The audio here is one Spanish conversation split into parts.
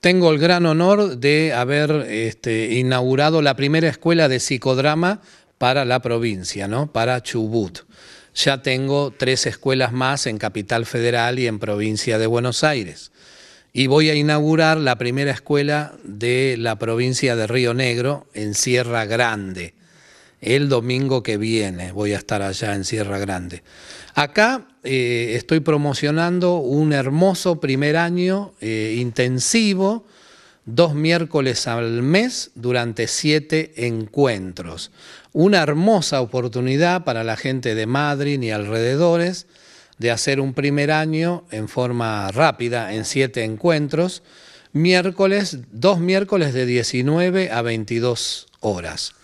tengo el gran honor de haber este, inaugurado la primera escuela de psicodrama para la provincia, ¿no? para Chubut. Ya tengo tres escuelas más en Capital Federal y en Provincia de Buenos Aires. Y voy a inaugurar la primera escuela de la provincia de Río Negro en Sierra Grande. El domingo que viene voy a estar allá en Sierra Grande. Acá eh, estoy promocionando un hermoso primer año eh, intensivo, dos miércoles al mes durante siete encuentros. Una hermosa oportunidad para la gente de Madrid y alrededores de hacer un primer año en forma rápida, en siete encuentros, miércoles, dos miércoles de 19 a 22 horas.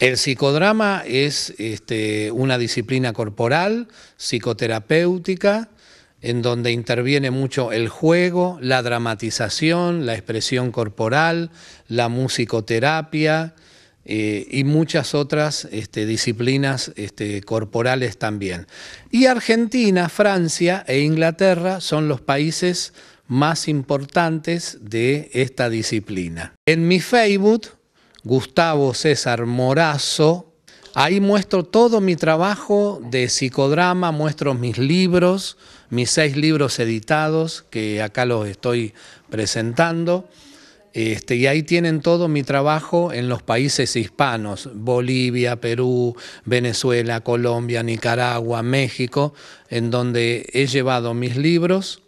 El psicodrama es este, una disciplina corporal, psicoterapéutica, en donde interviene mucho el juego, la dramatización, la expresión corporal, la musicoterapia eh, y muchas otras este, disciplinas este, corporales también. Y Argentina, Francia e Inglaterra son los países más importantes de esta disciplina. En mi Facebook Gustavo César Morazo. Ahí muestro todo mi trabajo de psicodrama, muestro mis libros, mis seis libros editados, que acá los estoy presentando. Este, y ahí tienen todo mi trabajo en los países hispanos, Bolivia, Perú, Venezuela, Colombia, Nicaragua, México, en donde he llevado mis libros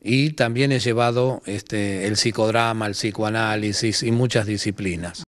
y también he llevado este, el psicodrama, el psicoanálisis y muchas disciplinas.